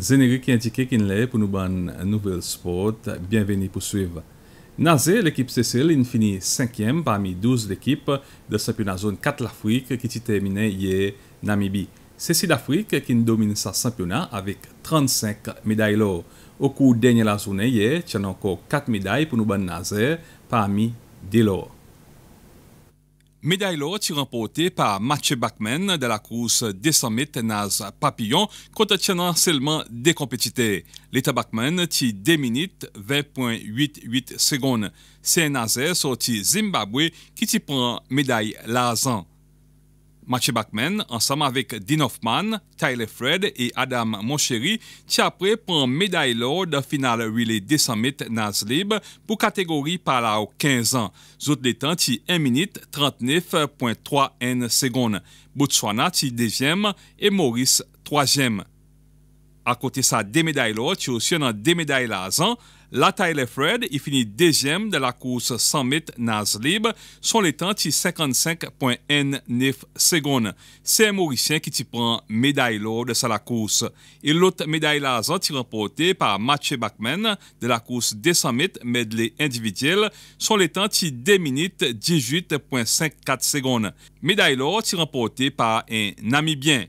Zenerik yon dike kin le pou nou ban nouvel spot. Bienveni pou suiv. Nazer, l ekip se sel, yon fini 5e parmi 12 l ekip de Sampionat Zone 4 l Afrique ki ti temine ye Namibi. Se si l Afrique kin domine sa Sampionat avik 35 meday lor. Ou kou denye la zone ye, chan anko 4 meday pou nou ban Nazer parmi 10 lor. Medaille lor ti rempote pa Matche Backman de la kous Desamit Naz Papillon kontatyanan selman de kompetite. Leta Backman ti 2 minit 20.88 sekonde. Seye Nazer sorti Zimbabwe ki ti pran medaille Lazan. Mathieu Bachman, ansam avek Dean Hoffman, Tyler Fred et Adam Moncheri ti apre pran meday lor da final relay des summit Nazlib pou kategori pala ou 15 an. Zout de tan ti 1 minute 39.3 en segoun. Boutsoana ti 2e e Maurice 3e. A kote sa de meday lor ti osyen nan de meday la zan. Lataile Fred y fini dezyem de la kous 100 m naz lib, son letan ti 55.19 segoun. Se morisyen ki ti pran meday lor de sa la kous. E lot meday lazan ti rempote par Mathieu Bachman de la kous 200 m medle individyel, son letan ti 2 minit 18.54 segoun. Meday lor ti rempote par en Namibien.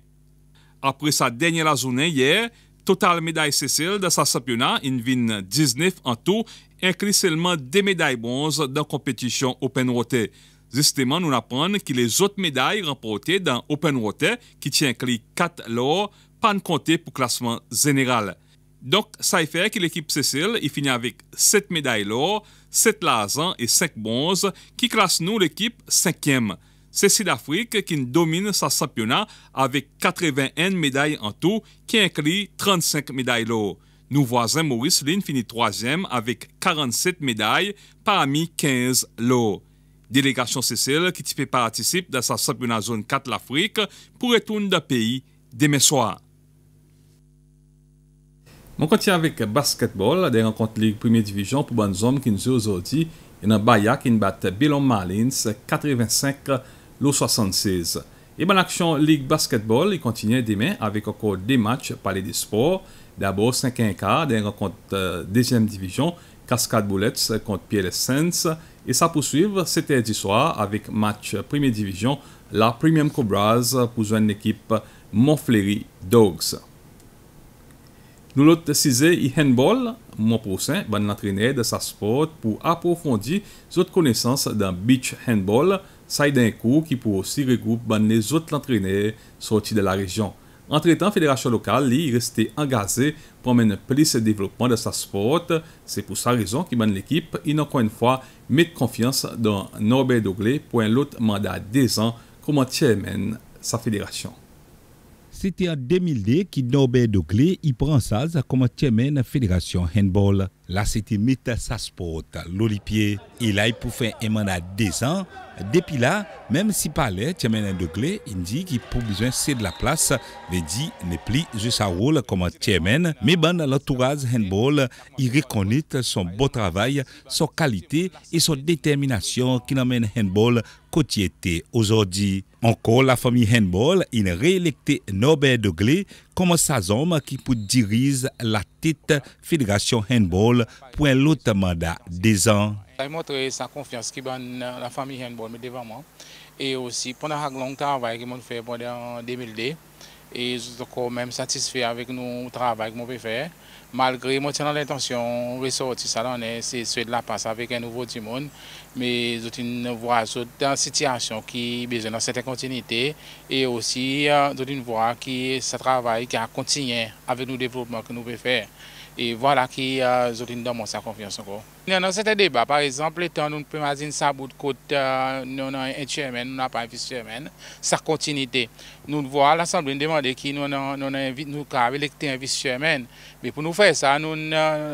Apre sa denye la zounen yè, Total médaille Cécile dans sa championnat, une vient 19 en tout, inclut seulement seulement médailles médailles dans la compétition Open Water. Justement, nous apprenons que les autres médailles remportées dans Open Water, qui tient 4 l'or, pas pour pour classement général. Donc, ça fait que l'équipe Cécile il finit avec 7 médailles l'or, 7 l'argent et 5 bronzes, qui classe nous l'équipe 5e. Se si l'Afrique kin domine sa sapyona avek 81 meday en tou ki enkli 35 meday lo. Nou voisin Maurice Linn fini 3e avek 47 meday par ami 15 lo. Delegasyon se sel ki ti pe paratisip da sa sapyona zon 4 l'Afrique pou retoun da peyi de meswa. Mon konti avek basketbol de renkonti lig 1e divijon pou ban zom ki nou ze ozodi yon e bayak kin bat Belon Marlins 85-1 l'eau 76 Et bien l'action Ligue Basketball, continue demain avec encore des matchs Palais des Sports. D'abord 5 k d'un rencontres euh, deuxième division, Cascade Bullets contre pierre sense Et ça poursuivre cet du soir avec match première division, la Premium Cobras pour une équipe Montfleury Dogs. Nous l'autre cisé handball, mon prochain, bon entraîneur de sa sport pour approfondir votre connaissance dans beach handball. Sa y den kou ki pou osi regroupe ban ne zout lantrener soti de la rejon. Entretan, federasyon lokal li y reste angaze pou amen pli se devlopman de sa sport. Se pou sa rejon ki ban l'ekip, y nan kon en fwa met konfians dan Norbert Douglé pou en lot manda dezen koman tche men sa federasyon. Se te a 2002 ki Norbert Douglé y pransaz a koman tche men a federasyon handball. la se te met sa spot loripye. E la e pou fe emana de san, depi la, mèm si pale Tchermen Ndegle, in di ki pou biswen se de la plas, ve di ne pli ze sa woul koman Tchermen, mè ban nan lantouraz Henbol, i rekonit son bo travay, son kalite, e son determinasyon ki nan men Henbol koti ete. Ozor di, anko la fami Henbol, in reelekte Norbert Ndegle, koman sa zonm ki pou diriz la tit fedrasyon Henbol pou en lout manda de zan. Sa mwotre sa konfians ki ban la fami Henbol me devanman, e osi pwana hag long taravay ki mwen fè pwande an 2002, e zoutokou menm satisfe avik nou taravay ki mwen fè fè. malgré maintenant l'intention de ça là c'est de la passe avec un nouveau du monde mais une voix dans une situation qui besoin de cette continuité et aussi j'ai euh, une voie qui ça travaille qui a continué avec nos développements que nous pouvons faire E wala ki euh, zotin damon sa konfians anko. Nan an non, sète debat, par exemple, lè tan nou premazin sa bout kote nou nan yon chermen, nou nan pa yon vis chermen, sa kontinite. Nou vwa l'Assemblène demande ki nou kab elekte yon vis chermen. Be pou nou fè sa, nou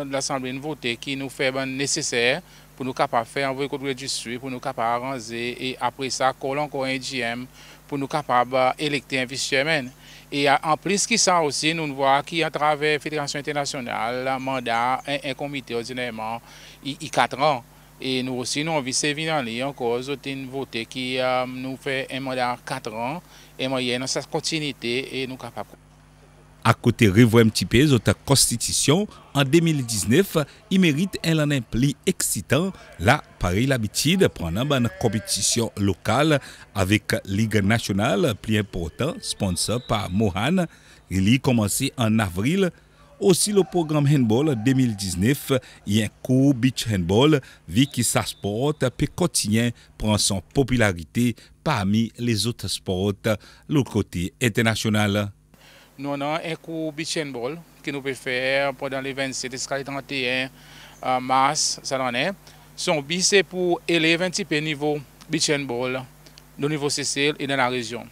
l'Assemblène vote ki nou fè ben nèsesèr pou nou kapap fè anvoi kote rejistri, pou nou kapap aranze. E apre sa, kol anko yon jem pou nou kapap elekte euh, yon vis chermen. E en plis ki sa osi nou nou wak ki atrave Federasyon Internasyonal mandat e en komite ozineyman i 4 an. Nou osi nou anvi sevinan li ankoz ou ti nou vote ki euh, nou fe en mandat 4 an en mayen an sa kontinite nou kapap. à côté revoit un petit constitution en 2019 il mérite un an plus excitant là pareil l'habitude prendre une compétition locale avec ligue nationale plus important sponsor par Mohan il y commencé en avril aussi le programme handball 2019 y a un beach handball vie qui sport puis quotidien prend son popularité parmi les autres sports le côté international Nou nan en kou beach and ball ki nou pe fer podan le 27 eskalit 31 mas sa nanen. Son bi se pou eleve en tipe nivou beach and ball nou nivou Sesele e nan la rejon.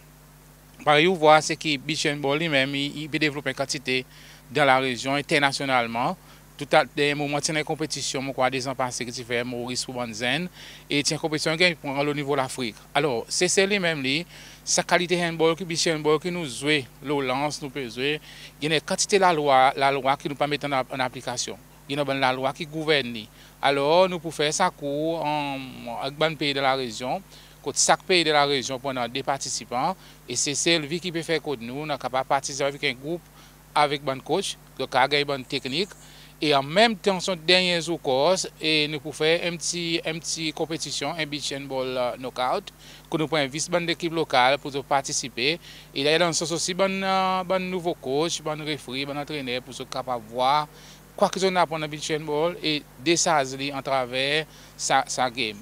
Pari ou vwa se ki beach and ball li mem bi devlop en katite dan la rejon etenasyonalman. Tout ap de mou mwen tenen kompetisyon mou kwa de zan pase ki ti fe mou rispou ban zen e ten kompetisyon gen pou an lo nivou l'Afrique. Alors Sesele li mem li Sa kalite yon bo, ki bisye yon bo, ki nou zwe, loun lans nou pe zwe, genè katite la lwa, la lwa ki nou pa mette an aplikasyon. Genè ban la lwa ki gouven ni. Alo nou pou fè sa kou ak ban peyi de la rezyon, kote sak peyi de la rezyon pwennan de patisipan, e se sel vi ki pe fè kote nou, nan kapa patise avik en goup avik ban kouch, yo ka agay ban teknik. Et en même temps, son dernier jour course, nous pouvons faire une petite compétition, un beach and ball euh, knockout, que nous pouvons inviter dans l'équipe locale pour participer. Et là, il y a dans ce sens aussi un euh, nouveau coach, un référent, un entraîneur pour se cap avoir quoi qu'il y en a pendant le beach and ball et des sages-lits en travers sa game.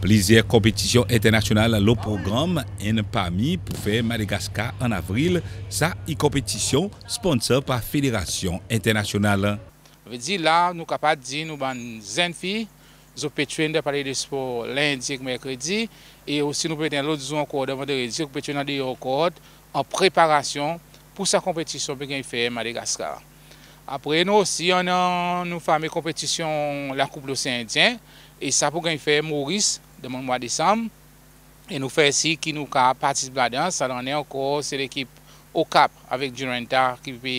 Plusieurs compétitions internationales l'ont programmé et n'ont pas mis pour faire Madagascar en avril sa e-compétition sponsor par Fédération Internationale Avè di la nou kapat di nou ban zèn fi, zo petwen de pale de sport lèndi ek mèkredi, e osi nou peten lòdizou an kòrd avè de lèndi, pou petwen an de yò kòrd an preparasyon pou sa kompetisyon pou geny fè Madagaskar. Apre nou osi an nou fame kompetisyon la koup lou sèndyen, e sa pou geny fè Maurice de mè mwa desam, e nou fè si ki nou ka patis bladan, sa lanè an kòr se l'ekip okap avèk Djuranta ki pe...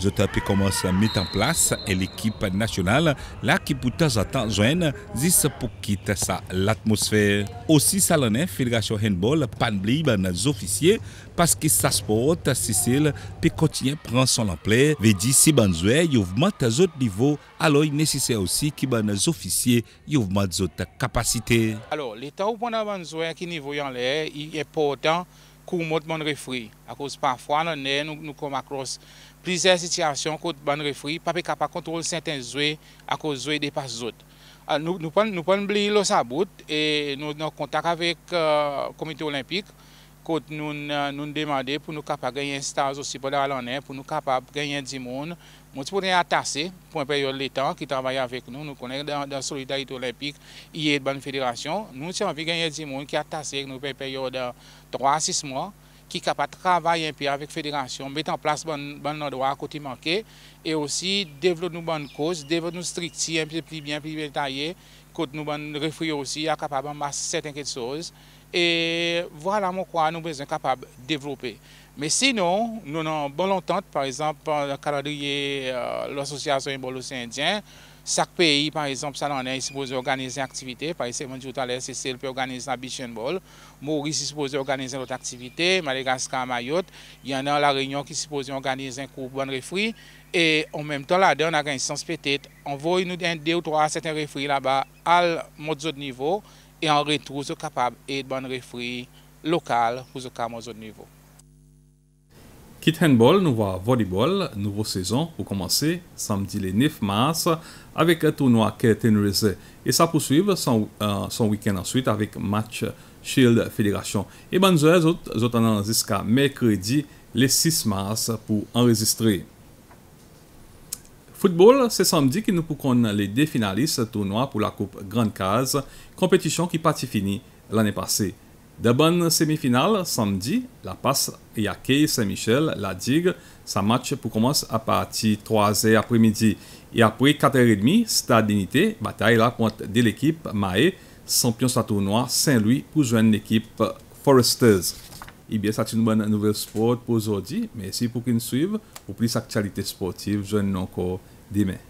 Zotape commence à mettre en place l'équipe nationale, là qui pourtant temps en temps pour quitter sa l'atmosphère. Aussi, ça l'en Fédération Handball, pas de nos officiers, parce que sa sport, Sicile peut continuer à prendre son ampleur, Mais dire si bon joueur, il augmente autres niveaux, alors il est nécessaire aussi que des officiers, il augmente autres capacités. Alors, l'état où on a un qui niveau en l'air, il est important qu'on monte mon refri, à cause parfois, nous, nous, nous comme à Lise sityasyon kote ban refri, pape kapa kontrol senten zwe akou zwe depas zote. Nou pon blil los about, e nou kontak avek euh, komite olimpik, kote euh, nou n demande pou nou kapa genyen stans osipo dar al anen, pou nou kapa genyen di moun. Moun ti pou genyen atase pou en peryode le tan ki travaye avek nou, nou konen dan solidarite olimpik, iye ban federasyon. Moun ti pou genyen di moun ki atase pou en peryode 3-6 moun, ki kapat travay empi avik federasyon, met an plas ban nan doa koti manke, e osi devlote nou ban kous, devlote nou strikti, empi pli bien, pli bel tayye, kote nou ban refriye osi, a kapab an mas certain kete soz, e vwala moun kwa nou bezan kapab devlope. Me sinon, nou nan bon lontante, par exemple, kaladriye euh, l'Association Mbolos Indien, Sak peyi, par exemple, sa nan ane, si pouze organize an aktivite. Pari semanjou taler, se sel pou organize an ambition ball. Mou ri si pouze organize an ot aktivite. Malega skan mayot. Y ane an la renyon ki si pouze organize an kou bon refri. E an menm tan la de, an agensyans petet. Anvoy nou den de ou to a seten refri la ba al mot zot nivou. E an retrou zot kapab et bon refri lokal pou zot ka mot zot nivou. Kit Handball nous volleyball, nouveau saison pour commencer samedi le 9 mars avec un tournoi Tenerife et ça poursuivre son, euh, son week-end ensuite avec match Shield Fédération. Et bonjour, heures, autres, jusqu'à mercredi le 6 mars pour enregistrer. Football, c'est samedi que nous pourrons les deux finalistes tournoi pour la Coupe Grande Case, compétition qui partie finie l'année passée. De bonnes semi-finales samedi, la passe a Saint-Michel, la digue. Sa match pour commencer à partir 3h après-midi. Et après 4h30, Stade d'unité, bataille la contre de l'équipe Maé, champion de tournoi Saint-Louis pour joindre l'équipe Foresters. Et eh bien, c'est une bonne nouvelle sport pour aujourd'hui. Merci pour qu'ils nous suivent. Pour plus d'actualités sportive, je nous encore demain.